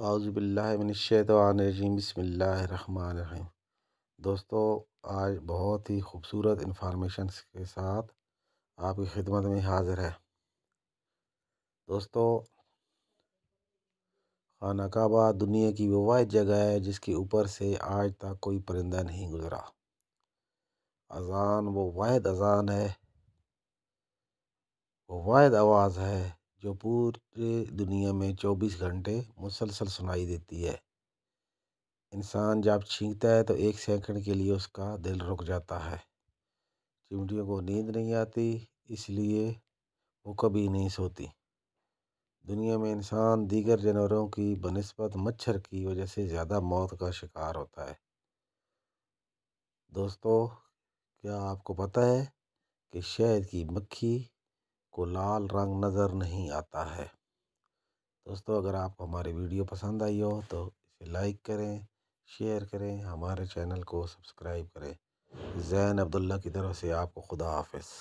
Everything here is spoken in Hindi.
बसमिल्ल रही दोस्तों आज बहुत ही ख़ूबसूरत इन्फॉर्मेशन के साथ आपकी खिदमत में हाज़िर है दोस्तों खाना काबा दुनिया की वो वाद जगह है जिसके ऊपर से आज तक कोई परिंदा नहीं गुज़रा अजान वो वाद अजान है वो वाद आवाज़ है जो पूरे दुनिया में चौबीस घंटे मुसलसल सुनाई देती है इंसान जब छींकता है तो एक सेकंड के लिए उसका दिल रुक जाता है चिमटियों को नींद नहीं आती इसलिए वो कभी नहीं सोती दुनिया में इंसान दीगर जानवरों की बनस्बत मच्छर की वजह से ज़्यादा मौत का शिकार होता है दोस्तों क्या आपको पता है कि शहद की मक्खी आपको लाल रंग नज़र नहीं आता है दोस्तों अगर आपको हमारी वीडियो पसंद आई हो तो इसे लाइक करें शेयर करें हमारे चैनल को सब्सक्राइब करें जैन अब्दुल्ला की तरफ से आपको खुदा हाफिज़